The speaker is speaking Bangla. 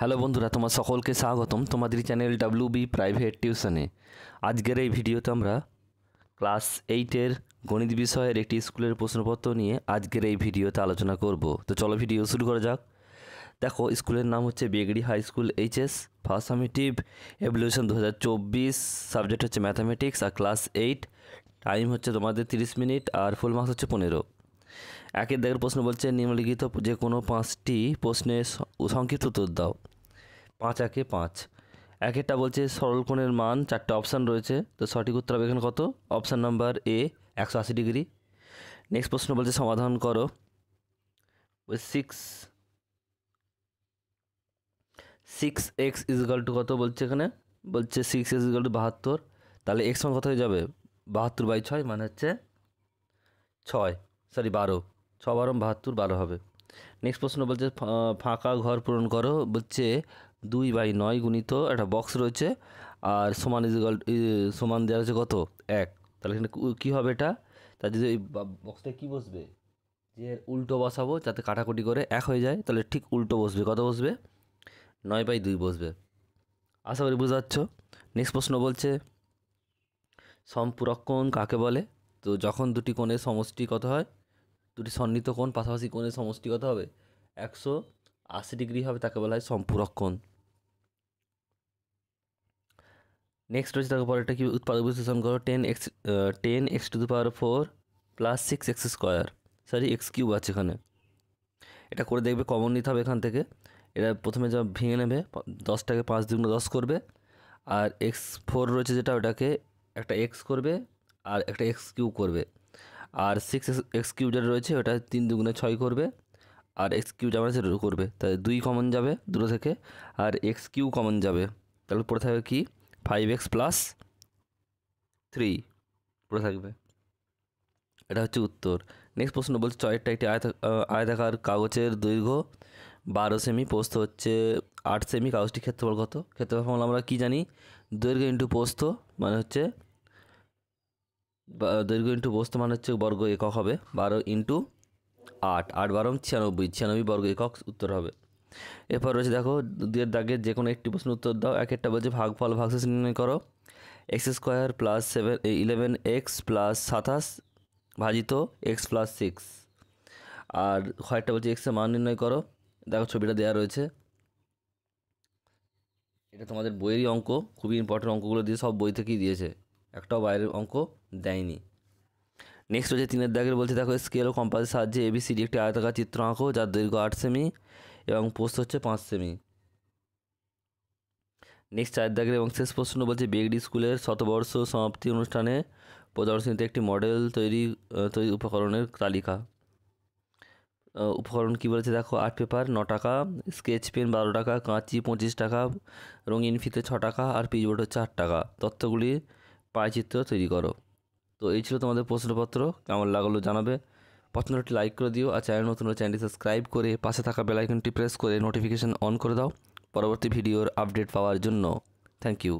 হ্যালো বন্ধুরা তোমার সকলকে স্বাগতম তোমাদের চ্যানেল ডাব্লু বি প্রাইভেট টিউশনে আজকের এই ভিডিওতে আমরা ক্লাস এইটের গণিত বিষয়ের একটি স্কুলের প্রশ্নপত্র নিয়ে আজকের এই ভিডিওতে আলোচনা করব তো চলো ভিডিও শুরু করা যাক দেখো স্কুলের নাম হচ্ছে Begri high school HS first summative evaluation দু সাবজেক্ট হচ্ছে ম্যাথামেটিক্স আর ক্লাস এইট টাইম হচ্ছে তোমাদের 30 মিনিট আর ফুল মার্কস হচ্ছে পনেরো একের দেখার প্রশ্ন বলছে নিম্নলিখিত যে কোনো পাঁচটি প্রশ্নের সংক্ষিপ্ত উত্তর দাও পাঁচ একে পাঁচ এক একটা বলছে সরল কোণের মান চারটে অপশান রয়েছে তো সঠিক উত্তর হবে এখানে কত অপশান নাম্বার এ একশো আশি ডিগ্রি নেক্সট প্রশ্ন বলছে সমাধান করো six six x is equal to কত বলছে এখানে বলছে সিক্স এক্স ইজগাল টু বাহাত্তর তাহলে এক্স মান কত হয়ে যাবে বাহাত্তর বাই ছয় মানে হচ্ছে ছয় সরি বারো ছ বারো বাহাত্তর বারো হবে নেক্সট প্রশ্ন বলছে ফাঁকা ঘর পূরণ করো বলছে দুই বাই নয় গুণিত একটা বক্স রয়েছে আর সমান ইজিকাল সমান দেওয়া হচ্ছে কত এক তাহলে এখানে কী হবে এটা তার যদি এই বক্সটা কী বসবে যে উল্টো বসাবো যাতে কাটাকুটি করে এক হয়ে যায় তাহলে ঠিক উল্টো বসবে কত বসবে নয় বাই দুই বসবে আশা করি বুঝতে পারছো নেক্সট প্রশ্ন বলছে সম্পূরক কোণ কাকে বলে তো যখন দুটি কোণের সমষ্টি কত হয় দুটি সন্নিহিত কোণ পাশাপাশি কোণের সমষ্টি কত হবে একশো আশি ডিগ্রি হবে তাকে বলা হয় সম্পূরক কোণ নেক্সট রয়েছে দেখো পরেরটা কি উৎপাদক বিশ্লেষণ করো ten x ten x to the power four plus six x square sorry x cube আছে এখানে এটা করে দেখবে কমন নিতে হবে এখান থেকে এটা প্রথমে যা ভেঙে নেবে দশটাকে পাঁচ দুগুণ দশ করবে আর এক্স ফোর রয়েছে যেটা ওটাকে একটা এক্স করবে আর একটা এক্স কিউব করবে আর সিক্স এক্স কিউব যেটা রয়েছে ওটা তিন দুগুণে ছয় করবে আর এক্স কিউ যাবে সেটা করবে তাহলে দুই কমন যাবে দুটো থেকে আর এক্স কিউ কমন যাবে তাহলে পড়ে থাকবে কি ফাইভ এক্স প্লাস থ্রি পড়ে থাকবে এটা হচ্ছে উত্তর নেক্সট প্রশ্ন বলছে চয়েরটা একটি আয়তাকার কাগজের দৈর্ঘ্য বারো সেমি পোস্ত হচ্ছে আট সেমি কাগজটি ক্ষেত্রফল কত ক্ষেত্রফল আমরা কী জানি দৈর্ঘ্য ইন্টু পোস্ত মানে হচ্ছে দৈর্ঘ্য ইন্টু পোস্ত মানে হচ্ছে বর্গ একক হবে বারো ইন্টু আট আট বারো ছিয়ানব্বই ছিয়ানব্বই বর্গ একক উত্তর হবে এরপর রয়েছে দেখো দুয়ের দাগে যে কোনো একটি প্রশ্ন উত্তর দাও এক একটা বলছে ভাগ ভাগ শেষ নির্ণয় করো x square plus seven eleven x plus সাতাশ ভাজিত এক্স প্লাস সিক্স আর কয়েকটা বলছে এক্সের মান নির্ণয় করো দেখো ছবিটা দেওয়া রয়েছে এটা তোমাদের বইয়েরই অঙ্ক খুবই ইম্পর্টেন্ট অঙ্কগুলো দিয়ে সব বই থেকেই দিয়েছে একটাও বাইরের অঙ্ক দেয়নি নেক্সট হচ্ছে তিনের দাগের বলছে দেখো স্কেল ও কম্পাসের সাহায্যে এবিসিডি একটি আয়তাকার চিত্র আঁকো যার দৈর্ঘ্য আট সেমি এবং পোস্ত হচ্ছে পাঁচ সেমি নেক্সট চার দাগের এবং শেষ প্রশ্ন বলছে বেগডি স্কুলের শতবর্ষ সমাপ্তি অনুষ্ঠানে প্রদর্শনীতে একটি মডেল তৈরি তৈরি উপকরণের তালিকা উপকরণ কী বলেছে দেখো আর্ট পেপার ন টাকা স্কেচ পেন বারো টাকা কাঁচি পঁচিশ টাকা রঙিন ফিতে ছ টাকা আর পিচবোর্ড হচ্ছে আট টাকা তথ্যগুলি পায়চিত্র তৈরি করো তো এই ছিল তোমাদের প্রশ্নপত্র কেমন লাগলো জানাবে পছন্দটি লাইক করে দিও আর চ্যানেল নতুন চ্যানেলটি সাবস্ক্রাইব করে পাশে থাকা বেলাইকনটি প্রেস করে নোটিফিকেশান অন করে দাও পরবর্তী ভিডিওর আপডেট পাওয়ার জন্য থ্যাংক ইউ